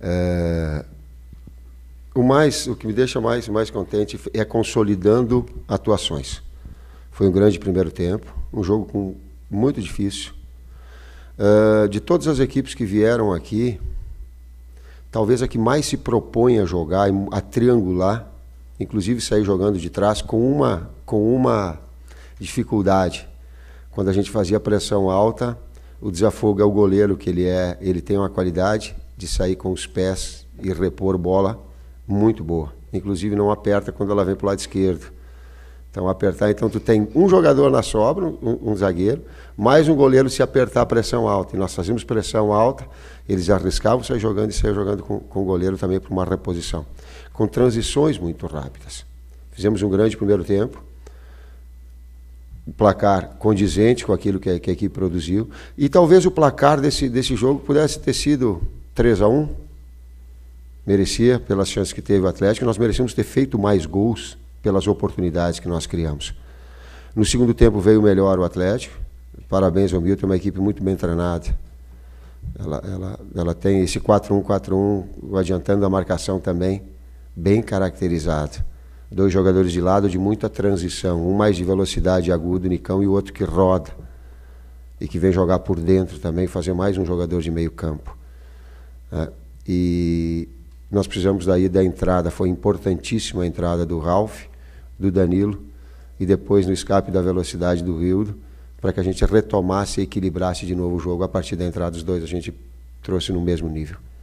É, o mais, o que me deixa mais mais contente é consolidando atuações. Foi um grande primeiro tempo, um jogo com, muito difícil. Uh, de todas as equipes que vieram aqui, talvez a que mais se propõe a jogar, a triangular, inclusive sair jogando de trás com uma, com uma dificuldade. Quando a gente fazia pressão alta, o desafogo é o goleiro que ele é, ele tem uma qualidade de sair com os pés e repor bola muito boa. Inclusive não aperta quando ela vem para o lado esquerdo. Então apertar, então tu tem um jogador na sobra, um, um, zagueiro, mais um goleiro se apertar a pressão alta. E nós fazíamos pressão alta, eles arriscavam sair jogando e sair jogando com, com o goleiro também para uma reposição. Com transições muito rápidas. Fizemos um grande primeiro tempo, placar condizente com aquilo que a, que a equipe produziu. E talvez o placar desse, desse jogo pudesse ter sido 3 a 1 merecia pelas chances que teve o Atlético, nós merecíamos ter feito mais gols pelas oportunidades que nós criamos. No segundo tempo veio melhor o Atlético. Parabéns ao Milton, é uma equipe muito bem treinada. Ela, ela, ela tem esse 4-1-4-1, adiantando a marcação também, bem caracterizado. Dois jogadores de lado de muita transição, um mais de velocidade agudo, Nicão, e o outro que roda e que vem jogar por dentro também, fazer mais um jogador de meio campo. Ah, e nós precisamos daí da entrada, foi importantíssima a entrada do Ralph, do Danilo e depois no escape da velocidade do Wildo, para que a gente retomasse e equilibrasse de novo o jogo a partir da entrada dos dois, a gente trouxe no mesmo nível.